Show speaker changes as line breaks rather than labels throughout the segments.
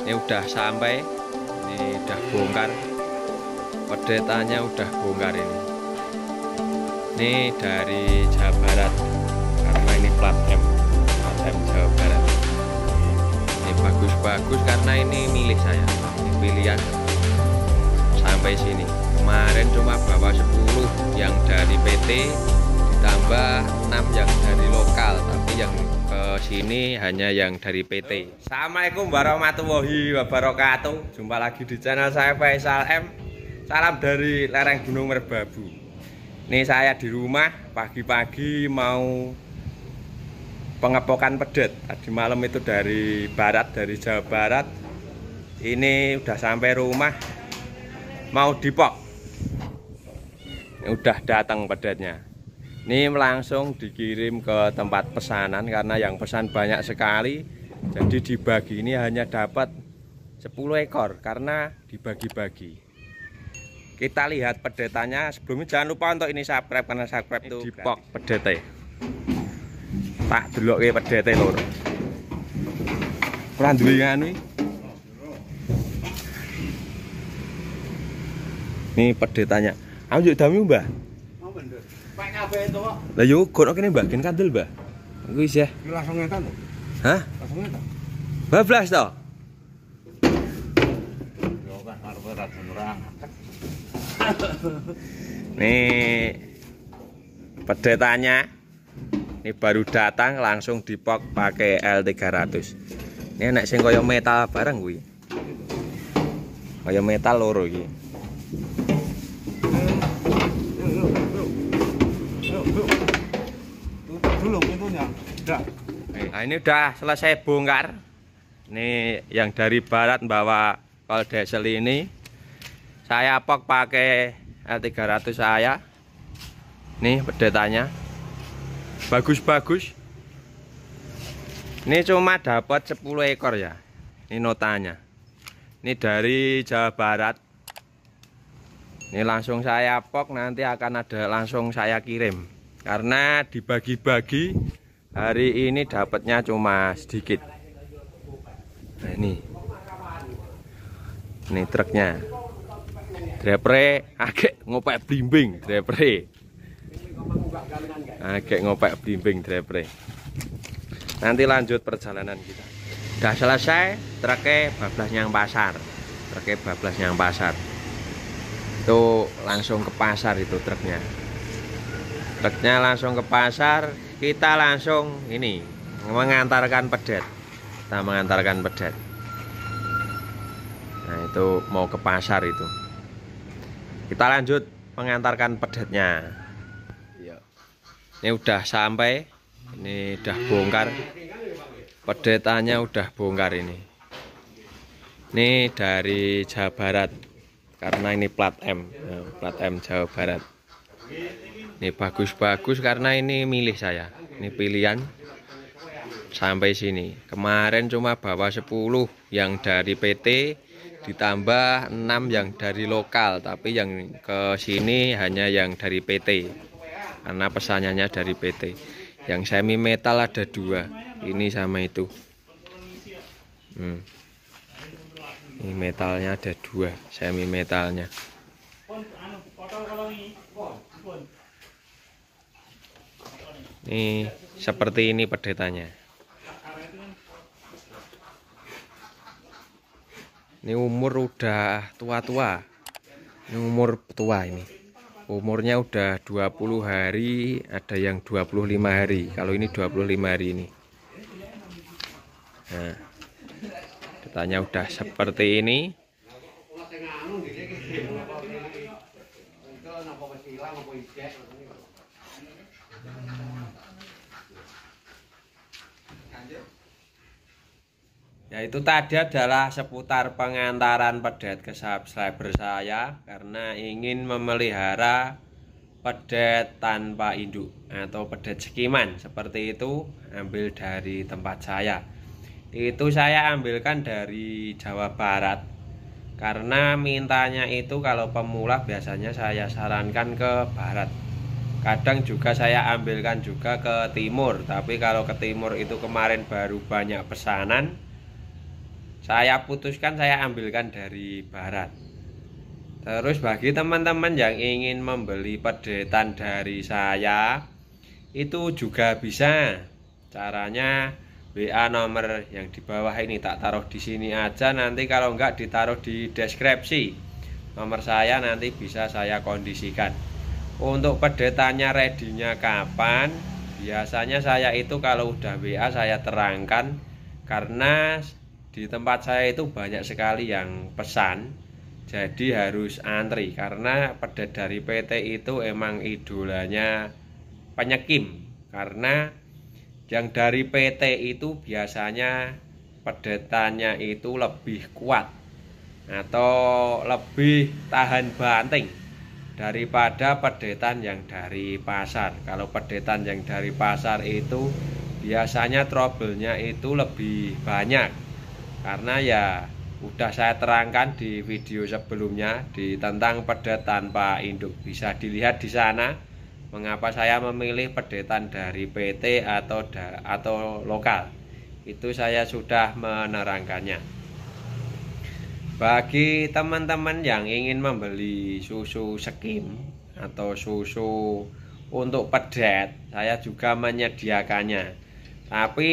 ini udah sampai ini udah bongkar pedetannya udah bongkar ini ini dari Jawa Barat karena ini plat M plat M Jawa Barat ini bagus-bagus karena ini milik saya ini pilihan sampai sini kemarin cuma bawa 10 yang dari PT ditambah 6 yang dari lokal tapi yang ke sini hanya yang dari PT. Assalamualaikum warahmatullahi wabarakatuh. Jumpa lagi di channel saya Faisal M. Salam dari lereng Gunung Merbabu. Ini saya di rumah pagi-pagi mau pengepokan pedet. Tadi malam itu dari barat dari Jawa Barat. Ini udah sampai rumah mau dipok. Ini udah datang pedetnya ini langsung dikirim ke tempat pesanan karena yang pesan banyak sekali jadi dibagi ini hanya dapat 10 ekor karena dibagi-bagi kita lihat pedetanya sebelumnya jangan lupa untuk ini subscribe karena subscribe itu dipok pedete tak dulu ke pedete lor peran duwe ini pedetanya Ayo juga mau bener Pak kabeh itu kok. Lah yo gono kene bagian kandel, Mbah. Iku isih. Ya. Iki langsung ngetan to. Hah? Langsung ngetan. Bablas to. Yo kan arep ora jenurang. Nih pedetanya ini baru datang langsung dipok pakai L300 ini enak sih kaya metal bareng gue kaya metal loro gitu Nah ini udah selesai bongkar. Ini yang dari barat bawa kol diesel ini. Saya pok pakai L300 saya. Nih pedetanya. Bagus-bagus. Ini cuma dapat 10 ekor ya. Ini notanya. Ini dari Jawa Barat. Ini langsung saya pok nanti akan ada langsung saya kirim. Karena dibagi-bagi hari ini dapatnya cuma sedikit nah ini ini truknya drepre agak ngopek blimbing drepre agak ngopek blimbing drepre nanti lanjut perjalanan kita udah selesai truknya bablas yang pasar truknya bablas yang pasar itu langsung ke pasar itu truknya truknya langsung ke pasar kita langsung ini mengantarkan pedet kita mengantarkan pedet nah itu mau ke pasar itu kita lanjut mengantarkan pedetnya iya. ini udah sampai ini udah bongkar pedetannya udah bongkar ini ini dari Jawa Barat karena ini plat M nah, plat M Jawa Barat ini bagus-bagus karena ini milih saya ini pilihan sampai sini kemarin cuma bawa 10 yang dari PT ditambah 6 yang dari lokal tapi yang ke sini hanya yang dari PT karena pesannya dari PT yang semi metal ada dua ini sama itu hmm. ini metalnya ada dua semi metalnya ini seperti ini pedetanya. Ini umur udah tua-tua. Ini umur tua ini. Umurnya udah 20 hari, ada yang 25 hari. Kalau ini 25 hari ini. Nah. ditanya udah seperti ini. Ya itu tadi adalah seputar pengantaran pedet ke subscriber saya karena ingin memelihara pedet tanpa induk atau pedet sekiman seperti itu ambil dari tempat saya itu saya ambilkan dari Jawa Barat karena mintanya itu kalau pemula biasanya saya sarankan ke barat kadang juga saya ambilkan juga ke timur tapi kalau ke timur itu kemarin baru banyak pesanan saya putuskan saya ambilkan dari barat terus bagi teman-teman yang ingin membeli pedetan dari saya itu juga bisa caranya WA nomor yang di bawah ini tak taruh di sini aja nanti kalau enggak ditaruh di deskripsi nomor saya nanti bisa saya kondisikan untuk pedetannya readynya kapan biasanya saya itu kalau udah WA saya terangkan karena di tempat saya itu banyak sekali yang pesan jadi harus antri karena pedet dari PT itu emang idolanya penyekim karena yang dari PT itu biasanya pedetannya itu lebih kuat atau lebih tahan banting daripada pedetan yang dari pasar kalau pedetan yang dari pasar itu biasanya troublenya itu lebih banyak karena ya udah saya terangkan di video sebelumnya di tentang pedet tanpa induk bisa dilihat di sana mengapa saya memilih pedetan dari PT atau da, atau lokal itu saya sudah menerangkannya bagi teman-teman yang ingin membeli susu skim atau susu untuk pedet saya juga menyediakannya tapi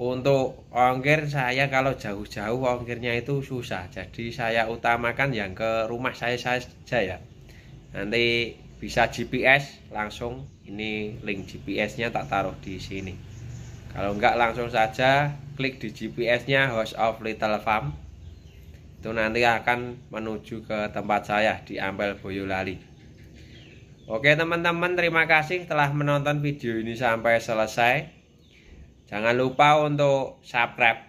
untuk ongkir saya kalau jauh-jauh ongkirnya itu susah jadi saya utamakan yang ke rumah saya saja ya nanti bisa GPS langsung ini link GPS nya tak taruh di sini kalau enggak langsung saja klik di GPS nya host of Little Farm itu nanti akan menuju ke tempat saya di Ampel Boyolali Oke teman-teman terima kasih telah menonton video ini sampai selesai Jangan lupa untuk subscribe.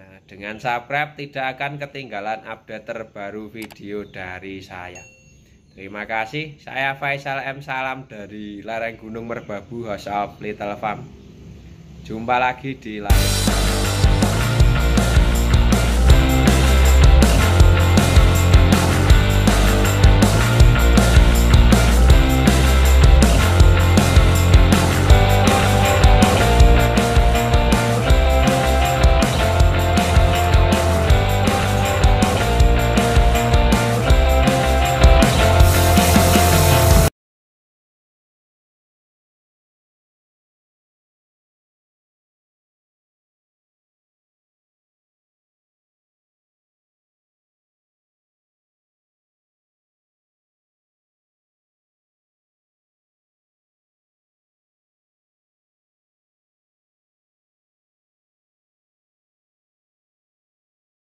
Nah, dengan subscribe tidak akan ketinggalan update terbaru video dari saya. Terima kasih. Saya Faisal M Salam dari lereng Gunung Merbabu House of Little Farm. Jumpa lagi di lain.